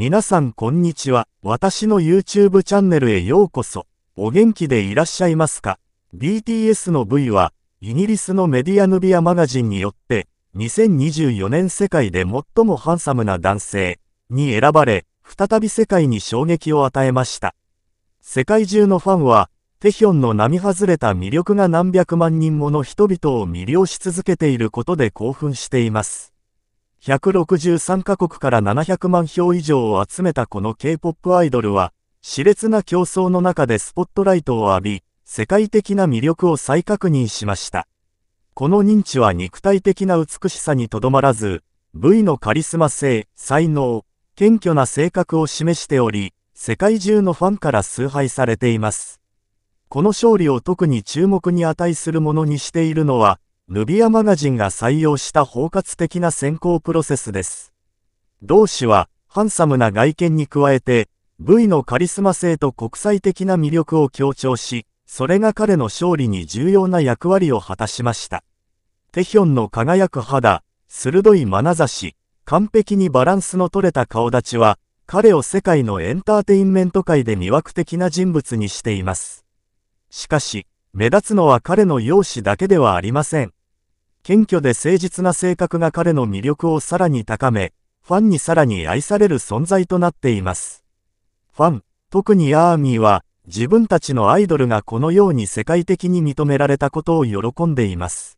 皆さんこんにちは。私の YouTube チャンネルへようこそ。お元気でいらっしゃいますか ?BTS の V は、イギリスのメディアヌビアマガジンによって、2024年世界で最もハンサムな男性に選ばれ、再び世界に衝撃を与えました。世界中のファンは、テヒョンの並外れた魅力が何百万人もの人々を魅了し続けていることで興奮しています。163カ国から700万票以上を集めたこの K-POP アイドルは、熾烈な競争の中でスポットライトを浴び、世界的な魅力を再確認しました。この認知は肉体的な美しさにとどまらず、V のカリスマ性、才能、謙虚な性格を示しており、世界中のファンから崇拝されています。この勝利を特に注目に値するものにしているのは、ヌビアマガジンが採用した包括的な選考プロセスです。同誌は、ハンサムな外見に加えて、V のカリスマ性と国際的な魅力を強調し、それが彼の勝利に重要な役割を果たしました。テヒョンの輝く肌、鋭い眼差し、完璧にバランスの取れた顔立ちは、彼を世界のエンターテインメント界で魅惑的な人物にしています。しかし、目立つのは彼の容姿だけではありません。謙虚で誠実な性格が彼の魅力をさらに高め、ファンにさらに愛される存在となっています。ファン、特にアーミーは、自分たちのアイドルがこのように世界的に認められたことを喜んでいます。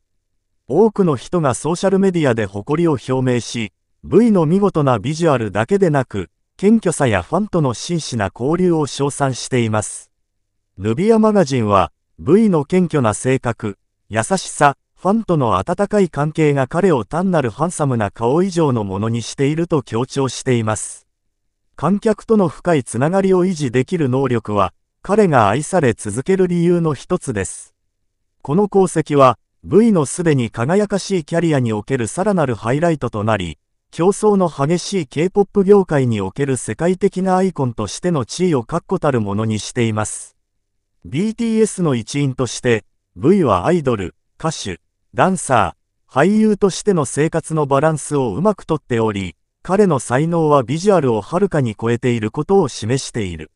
多くの人がソーシャルメディアで誇りを表明し、V の見事なビジュアルだけでなく、謙虚さやファンとの真摯な交流を称賛しています。ヌビアマガジンは、V の謙虚な性格、優しさ、ファンとの温かい関係が彼を単なるハンサムな顔以上のものにしていると強調しています。観客との深いつながりを維持できる能力は、彼が愛され続ける理由の一つです。この功績は、V のすでに輝かしいキャリアにおけるさらなるハイライトとなり、競争の激しい K-POP 業界における世界的なアイコンとしての地位を確固たるものにしています。BTS の一員として、V はアイドル、歌手、ダンサー、俳優としての生活のバランスをうまくとっており、彼の才能はビジュアルをはるかに超えていることを示している。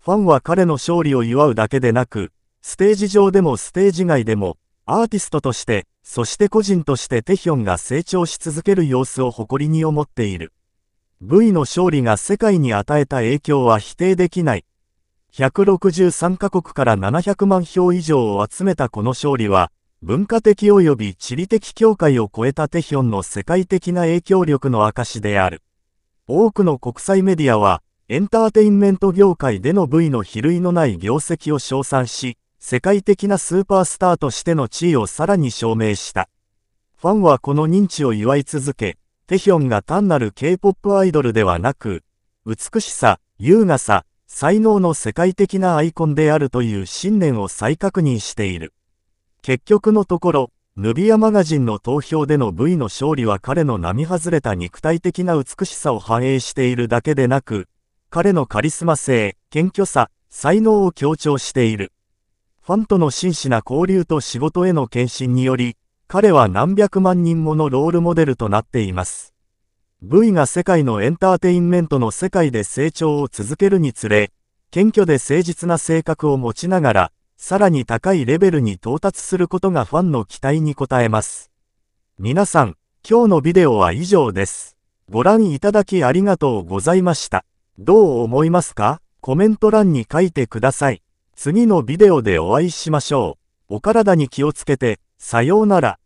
ファンは彼の勝利を祝うだけでなく、ステージ上でもステージ外でも、アーティストとして、そして個人としてテヒョンが成長し続ける様子を誇りに思っている。V の勝利が世界に与えた影響は否定できない。163カ国から700万票以上を集めたこの勝利は、文化的及び地理的境界を超えたテヒョンの世界的な影響力の証である。多くの国際メディアは、エンターテインメント業界での部位の比類のない業績を称賛し、世界的なスーパースターとしての地位をさらに証明した。ファンはこの認知を祝い続け、テヒョンが単なる K-POP アイドルではなく、美しさ、優雅さ、才能の世界的なアイコンであるという信念を再確認している。結局のところ、ヌビアマガジンの投票での V の勝利は彼の並外れた肉体的な美しさを反映しているだけでなく、彼のカリスマ性、謙虚さ、才能を強調している。ファンとの真摯な交流と仕事への献身により、彼は何百万人ものロールモデルとなっています。V が世界のエンターテインメントの世界で成長を続けるにつれ、謙虚で誠実な性格を持ちながら、さらに高いレベルに到達することがファンの期待に応えます。皆さん、今日のビデオは以上です。ご覧いただきありがとうございました。どう思いますかコメント欄に書いてください。次のビデオでお会いしましょう。お体に気をつけて、さようなら。